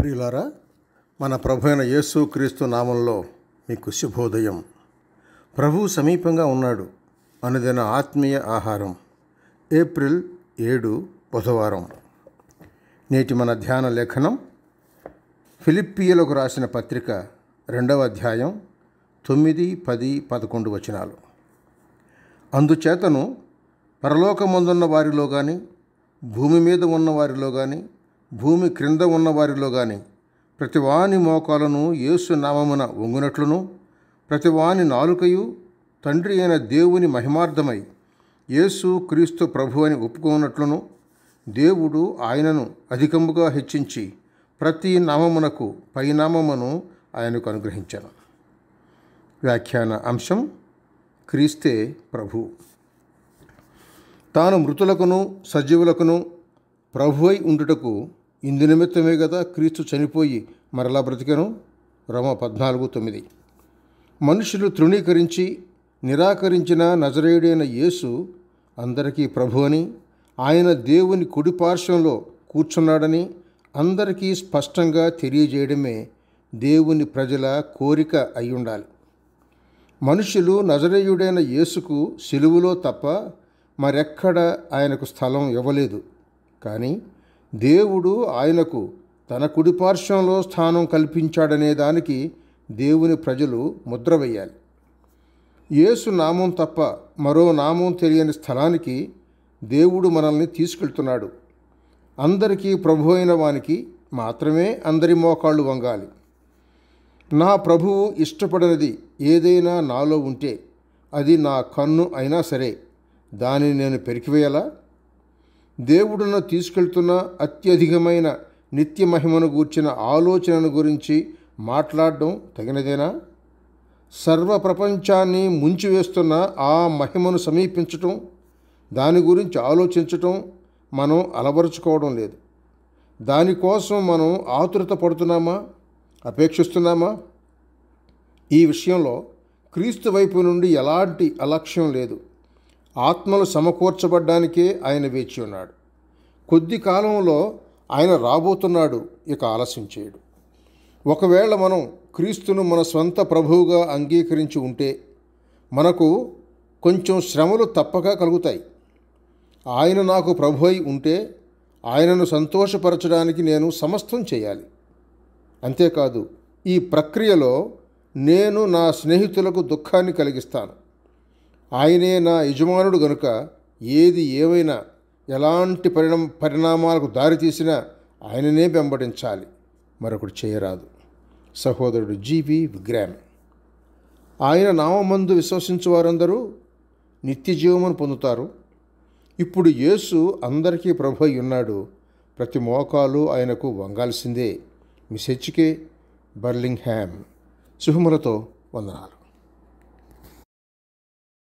ప్రియులారా మన ప్రభు యేసు యేసుక్రీస్తు నామంలో మీకు శుభోదయం ప్రభు సమీపంగా ఉన్నాడు అనుదిన ఆత్మీయ ఆహారం ఏప్రిల్ ఏడు బుధవారం నేటి మన ధ్యాన లేఖనం ఫిలిప్పీలకు రాసిన పత్రిక రెండవ అధ్యాయం తొమ్మిది పది పదకొండు వచనాలు అందుచేతను పరలోకమందున్న వారిలో కానీ భూమి మీద ఉన్న వారిలో కానీ భూమి క్రింద ఉన్నవారిలో గాని ప్రతివాని మోకాలను యేసు నామమున వంగునట్లును ప్రతివాని నాలుకయు తండ్రి అయిన దేవుని మహిమార్థమై యేసు క్రీస్తు ప్రభు అని ఒప్పుకున్నట్లును దేవుడు ఆయనను అధికముగా హెచ్చించి ప్రతి నామమునకు పైనామమును ఆయనకు అనుగ్రహించాను వ్యాఖ్యాన అంశం క్రీస్తే ప్రభు తాను మృతులకును సజీవులకును ప్రభు అయి ఉండుటకు ఇందు నిమిత్తమే కదా క్రీస్తు చనిపోయి మరలా బ్రతికను రమ పద్నాలుగు తొమ్మిది మనుషులు తృణీకరించి నిరాకరించిన నజరేయుడైన యేసు అందరికీ ప్రభు అని ఆయన దేవుని కుడి పార్శ్వంలో కూర్చున్నాడని అందరికీ స్పష్టంగా తెలియజేయడమే దేవుని ప్రజల కోరిక అయి ఉండాలి మనుషులు నజరేయుడైన యేసుకు సిలువులో తప్ప మరెక్కడ ఆయనకు స్థలం ఇవ్వలేదు కానీ దేవుడు ఆయనకు తన కుడి పార్శ్వంలో స్థానం కల్పించాడనే దానికి దేవుని ప్రజలు ముద్ర వేయాలి యేసు నామం తప్ప మరో నామం తెలియని స్థలానికి దేవుడు మనల్ని తీసుకెళ్తున్నాడు అందరికీ ప్రభు అయిన వానికి మాత్రమే అందరి మోకాళ్ళు వంగాలి నా ప్రభువు ఇష్టపడినది ఏదైనా నాలో ఉంటే అది నా కన్ను అయినా సరే దానిని నేను పెరికివేయాలా దేవుడును తీసుకెళ్తున్న అత్యధికమైన నిత్య మహిమను గూర్చిన ఆలోచనను గురించి మాట్లాడడం తగినదేనా సర్వ ప్రపంచాన్ని ముంచివేస్తున్న ఆ మహిమను సమీపించటం దాని గురించి ఆలోచించటం మనం అలవరుచుకోవడం లేదు దానికోసం మనం ఆతురత పడుతున్నామా అపేక్షిస్తున్నామా ఈ విషయంలో క్రీస్తు వైపు నుండి ఎలాంటి అలక్ష్యం లేదు ఆత్మలు సమకూర్చబడ్డానికే ఆయన వేచి ఉన్నాడు కొద్ది కాలంలో ఆయన రాబోతున్నాడు ఇక ఆలస్యం చేయడు ఒకవేళ మనం క్రీస్తును మన సొంత ప్రభువుగా అంగీకరించి ఉంటే మనకు కొంచెం శ్రమలు తప్పక కలుగుతాయి ఆయన నాకు ప్రభు అయి ఉంటే ఆయనను సంతోషపరచడానికి నేను సమస్తం చేయాలి అంతేకాదు ఈ ప్రక్రియలో నేను నా స్నేహితులకు దుఃఖాన్ని కలిగిస్తాను ఆయనే నా యజమానుడు గనుక ఏది ఏమైనా ఎలాంటి పరిణామ పరిణామాలకు దారితీసినా ఆయననే వెంబడించాలి మరొకటి చేయరాదు సహోదరుడు జీవి విగ్రహం ఆయన నామందు విశ్వసించు వారందరూ నిత్య జీవమును పొందుతారు ఇప్పుడు యేసు అందరికీ ప్రభు ఉన్నాడు ప్రతి మోకాలు ఆయనకు వంగాల్సిందే హెచ్కే బర్లింగ్ హ్యామ్ సుహుములతో వందనాలు